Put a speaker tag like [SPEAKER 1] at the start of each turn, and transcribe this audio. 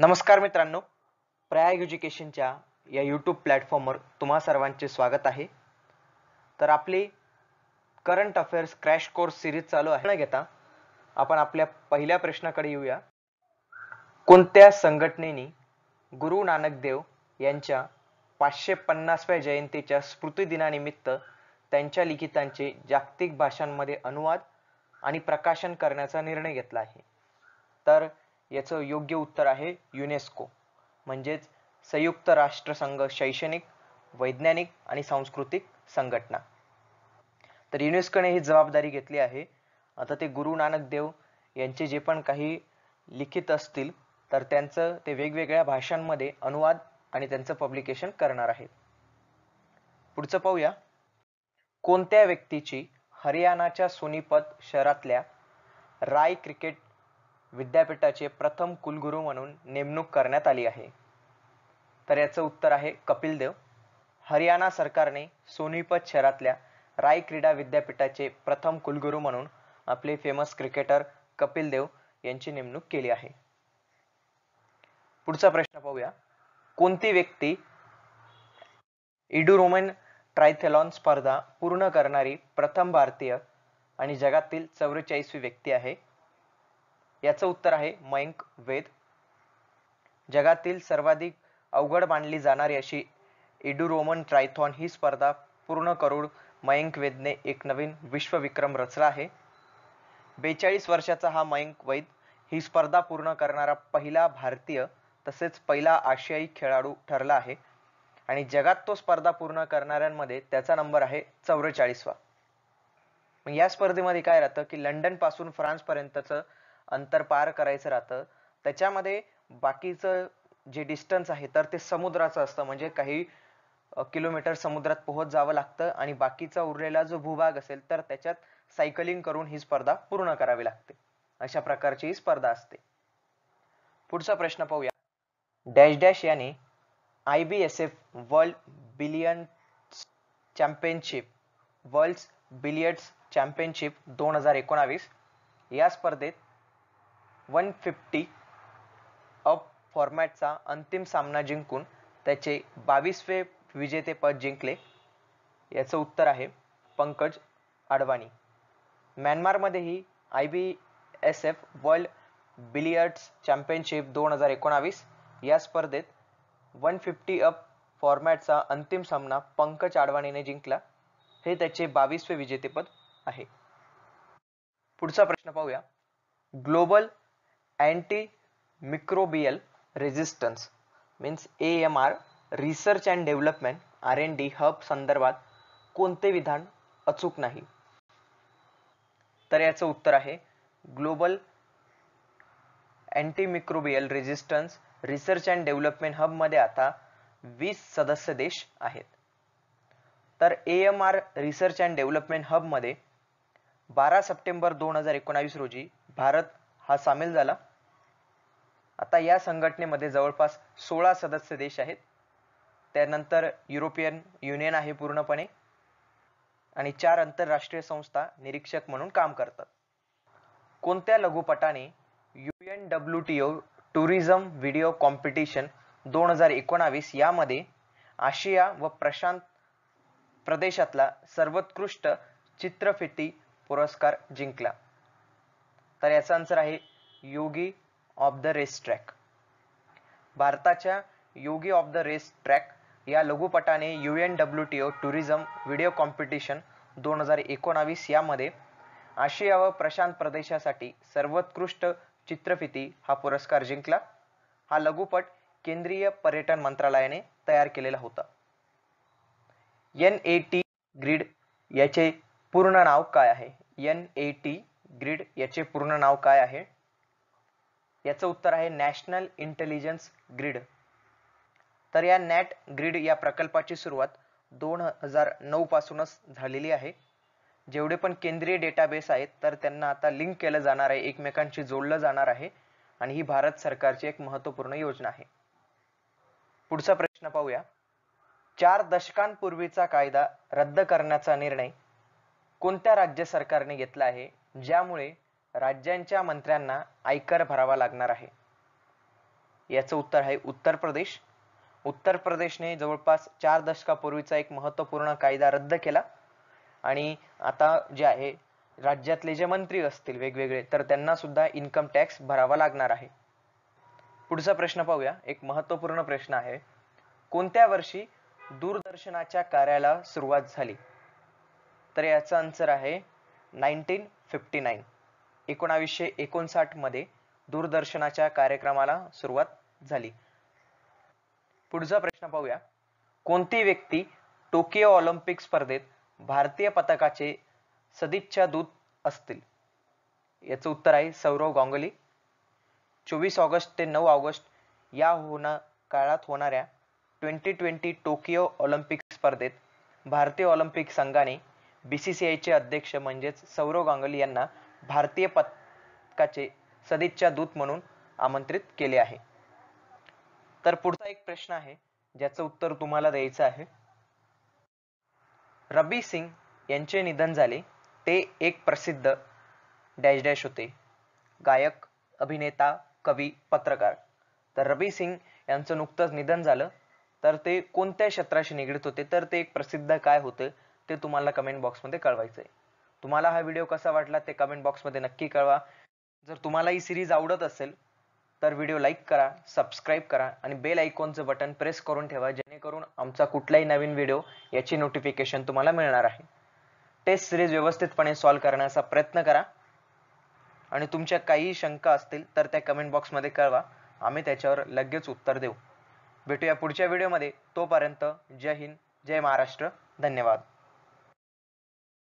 [SPEAKER 1] नमस्कार मित्रांनो प्रयाग एज्युकेशनच्या या यूट्यूब प्लॅटफॉर्मवर तुम्हा सर्वांचे स्वागत आहे तर आपली current affairs crash course series चालू आहे ना घेता आपण आपल्या पहिल्या प्रश्नाकडे येऊया कोणत्या संघटनेने गुरु नानक देव यांच्या पाचशे पन्नासव्या जयंतीच्या स्मृतिदिनानिमित्त त्यांच्या लिखितांचे जागतिक भाषांमध्ये अनुवाद आणि प्रकाशन करण्याचा निर्णय घेतला आहे तर याचं योग्य उत्तर आहे युनेस्को म्हणजेच संयुक्त राष्ट्रसंघ शैक्षणिक वैज्ञानिक आणि सांस्कृतिक संघटना तर युनेस्कोने ही जबाबदारी घेतली आहे आता ते गुरु नानक देव यांचे जे पण काही लिखित असतील तर त्यांचं ते वेगवेगळ्या भाषांमध्ये अनुवाद आणि त्यांचं पब्लिकेशन करणार आहेत पुढचं पाहूया कोणत्या व्यक्तीची हरियाणाच्या सोनीपत शहरातल्या राय क्रिकेट विद्यापीठाचे प्रथम कुलगुरू म्हणून नेमणूक करण्यात आली आहे तर याचं उत्तर आहे कपिल देव हरियाणा सरकारने सोनीपत शहरातल्या राय क्रीडा विद्यापीठाचे प्रथम कुलगुरू म्हणून आपले फेमस क्रिकेटर कपिल देव यांची नेमणूक केली आहे पुढचा प्रश्न पाहूया कोणती व्यक्ती इडुरोमन ट्रायथेलॉन स्पर्धा पूर्ण करणारी प्रथम भारतीय आणि जगातील चौवेचाळीसवी व्यक्ती आहे याचं उत्तर आहे मयंक वेद जगातील सर्वाधिक अवघड मानली जाणारी अशी इडू रोमन ट्रायथॉन ही स्पर्धा पूर्ण करून मयंक वेदने एक नवीन विश्वविक्रम रचला आहे बेचाळीस वर्षाचा हा मयंक वैद ही स्पर्धा पूर्ण करणारा पहिला भारतीय तसेच पहिला आशियाई खेळाडू ठरला आहे आणि जगात तो स्पर्धा पूर्ण करणाऱ्यांमध्ये त्याचा नंबर आहे चौवेचाळीसवा या स्पर्धेमध्ये काय राहतं की लंडन पासून फ्रान्स पर्यंतचं अंतर पार करायचं राहतं त्याच्यामध्ये बाकीचं जे डिस्टन्स आहे तर ते समुद्राचं असतं म्हणजे काही किलोमीटर समुद्रात पोहोच जावं लागतं आणि बाकीचा उरलेला जो भूभाग असेल तर त्याच्यात सायकलिंग करून ही स्पर्धा पूर्ण करावी लागते अशा प्रकारची ही स्पर्धा असते पुढचा प्रश्न पाहूया डॅश डॅश याने I B S F world billion championship world billiards championship दोन हजार एकोणावीस या स्पर्धेत वन फिफ्टी अप फॉर्मॅटचा अंतिम सामना जिंकून त्याचे बावीसवे विजेतेपद जिंकले याचं उत्तर आहे पंकज अडवाणी म्यानमारमध्येही I B S F world billiards championship दोन हजार एकोणावीस या स्पर्धेत वन फिफ्टी अप फॉर्मॅटचा अंतिम सामना पंकज आडवाणीने जिंकला हे त्याचे बावीसवे विजेतेपद आहे पुढचा प्रश्न पाहूया global microbial resistance means A M R research and development R N D hub संदर्भात कोणते विधान अचूक नाही तर याचं उत्तर आहे global antimicrobial resistance research and development hub मध्ये आता वीस सदस्य देश आहेत तर A M R research and development hub मध्ये बारा सप्टेंबर दोन हजार एकोणावीस रोजी भारत हा सामील झाला आता या संघटनेमध्ये जवळपास सोळा सदस्य देश आहेत त्यानंतर युरोपियन युनियन आहे पूर्णपणे आणि चार आंतरराष्ट्रीय संस्था निरीक्षक म्हणून काम करतात कोणत्या लघुपटाने U W T O tourism video competition दोन हजार एकोणावीस यामध्ये आशिया व प्रशांत प्रदेशातला सर्वोत्कृष्ट चित्रफिती पुरस्कार जिंकला तर याचा आन्सर आहे Yogi of the race track भारताच्या Yogi of the race track या लघुपटाने U N W T O tourism video competition दोन हजार एकोणावीस यामध्ये आशिया व प्रशांत प्रदेशासाठी सर्वोत्कृष्ट चित्रफिती हा पुरस्कार जिंकला हा लघुपट केंद्रीय पर्यटन मंत्रालयाने तयार केलेला होता एन ए टी ग्रीड याचे पूर्ण नाव काय आहे एन ए टी ग्रीड याचे पूर्ण नाव काय आहे याचं उत्तर आहे नॅशनल इंटेलिजन्स ग्रीड तर या नॅट ग्रीड या प्रकल्पाची सुरुवात दोन हजार नऊ पासूनच झालेली आहे जेवढे पण केंद्रीय डेटाबेस आहेत तर त्यांना आता लिंक केलं जाणार आहे एकमेकांशी जोडलं जाणार आहे आणि ही भारत सरकारची एक महत्वपूर्ण योजना आहे पुढचा प्रश्न पाहूया चार दशकांपूर्वीचा कायदा रद्द करण्याचा निर्णय कोणत्या राज्य सरकारने घेतला आहे ज्यामुळे राज्यांच्या मंत्र्यांना आयकर भरावा लागणार आहे याचं उत्तर आहे उत्तर प्रदेश उत्तर प्रदेशने जवळपास चार दशकापूर्वीचा एक महत्वपूर्ण कायदा रद्द केला आणि आता जे आहे राज्यातले जे मंत्री असतील वेगवेगळे तर त्यांना सुद्धा इन्कम टॅक्स भरावा लागणार आहे पुढचा प्रश्न पाहूया एक महत्वपूर्ण प्रश्न आहे कोणत्या वर्षी दूरदर्शनाच्या कार्याला सुरुवात झाली तर याचा आन्सर आहे नाईन्टीन फिफ्टी नाईन एकोणावीसशे मध्ये दूरदर्शनाच्या कार्यक्रमाला सुरुवात झाली पुढचा प्रश्न पाहूया कोणती व्यक्ती टोकियो ऑलिम्पिक स्पर्धेत भारतीय पथकाचे सदिच्छा दूत असतील याचं उत्तर आहे सौरव गांगुली चोवीस ऑगस्ट ते नऊ ऑगस्ट या होणा काळात होणाऱ्या ट्वेंटी ट्वेंटी टोकियो ऑलिम्पिक स्पर्धेत भारतीय ऑलिम्पिक संघाने बी सी अध्यक्ष म्हणजेच सौरव गांगुली यांना भारतीय पथकाचे सदिच्छा दूत म्हणून आमंत्रित केले आहे तर पुढचा एक प्रश्न आहे ज्याचं उत्तर तुम्हाला द्यायचं आहे रबी सिंग यांचे निधन झाले ते एक प्रसिद्ध डॅश डॅश होते गायक अभिनेता कवी पत्रकार तर रबी सिंग यांचं नुकतंच निधन झालं तर ते कोणत्या क्षेत्राशी निगडीत होते तर ते एक प्रसिद्ध काय होते ते तुम्हाला कमेंट बॉक्समध्ये कळवायचं आहे तुम्हाला हा व्हिडिओ कसा वाटला ते कमेंट बॉक्समध्ये नक्की कळवा जर तुम्हाला ही सिरीज आवडत असेल तर व्हिडिओ लाईक करा सबस्क्राईब करा आणि बेल आयकॉनचं बटन प्रेस करून ठेवा जेणेकरून आमचा कुठलाही नवीन व्हिडिओ याची नोटिफिकेशन तुम्हाला मिळणार आहे टेस्ट सिरीज व्यवस्थितपणे सॉल्व करण्याचा प्रयत्न करा आणि तुमच्या काही शंका असतील तर त्या कमेंट बॉक्समध्ये कळवा आम्ही त्याच्यावर लगेच उत्तर देऊ भेटूया पुढच्या व्हिडिओमध्ये तोपर्यंत जय हिंद जय महाराष्ट्र धन्यवाद